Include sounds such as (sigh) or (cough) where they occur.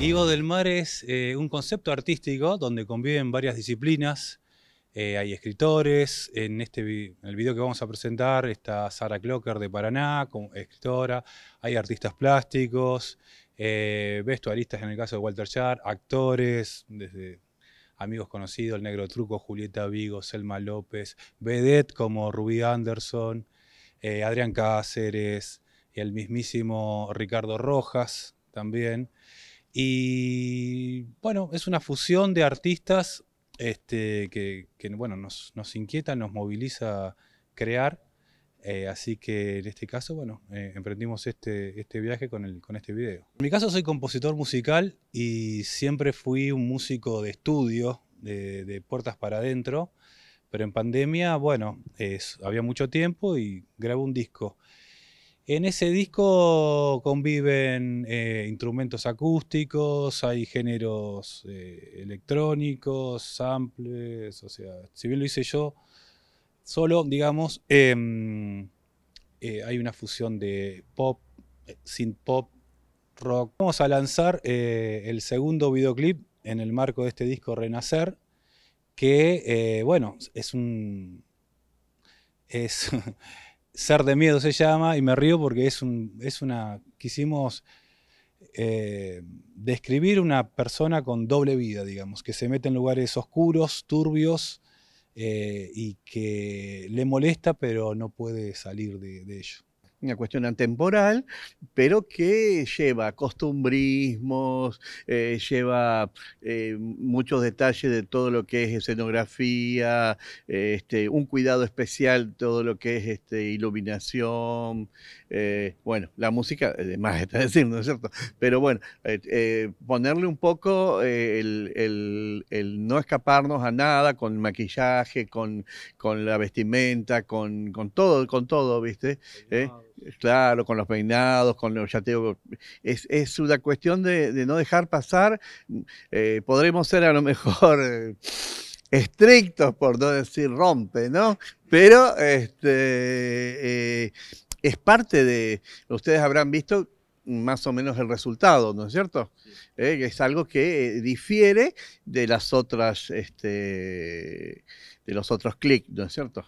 Ivo del Mar es eh, un concepto artístico donde conviven varias disciplinas. Eh, hay escritores, en, este, el video que vamos a presentar está Sara Clocker de Paraná, como escritora, hay artistas plásticos, eh, vestuaristas en el caso de Walter Char, actores, desde amigos conocidos, El Negro Truco, Julieta Vigo, Selma López, vedette como Rubí Anderson, Adrián Cáceres, y el mismísimo Ricardo Rojas también. Y bueno, es una fusión de artistas este, que, bueno, nos, inquieta, nos moviliza crear. Eh, así que en este caso, bueno, eh, emprendimos este, este viaje con, con este video. En mi caso soy compositor musical y siempre fui un músico de estudio, de, puertas para adentro, pero en pandemia, bueno, había mucho tiempo y grabé un disco. En ese disco conviven eh, instrumentos acústicos, hay géneros eh, electrónicos, samples, o sea, si bien lo hice yo solo, digamos, em, eh, hay una fusión de pop, sin pop, rock. Vamos a lanzar el segundo videoclip en el marco de este disco Renacer, que, bueno, es un... Es (laughs) Ser de Miedo se llama, y me río porque es, un, es una. Quisimos eh, describir una persona con doble vida, digamos, que se mete en lugares oscuros, turbios, eh, y que le molesta, pero no puede salir de, de una cuestión antemporal, pero que lleva costumbrismos, eh, lleva eh, muchos detalles de todo lo que es escenografía, este, un cuidado especial, todo lo que es este, iluminación, eh, bueno, la música, además está decir, ¿no es cierto? Pero bueno, ponerle un poco el, no escaparnos a nada con maquillaje, con, con la vestimenta, con, todo, con todo, ¿viste? Claro, con los peinados, con los chateos. Es, una cuestión de, no dejar pasar. Eh, podremos ser a lo mejor eh, estrictos, por no decir rompe, ¿no? Pero este, eh, es parte de, ustedes habrán visto más o menos el resultado, ¿no es cierto? es algo que difiere de las otras, este, de los otros clics, ¿no es cierto?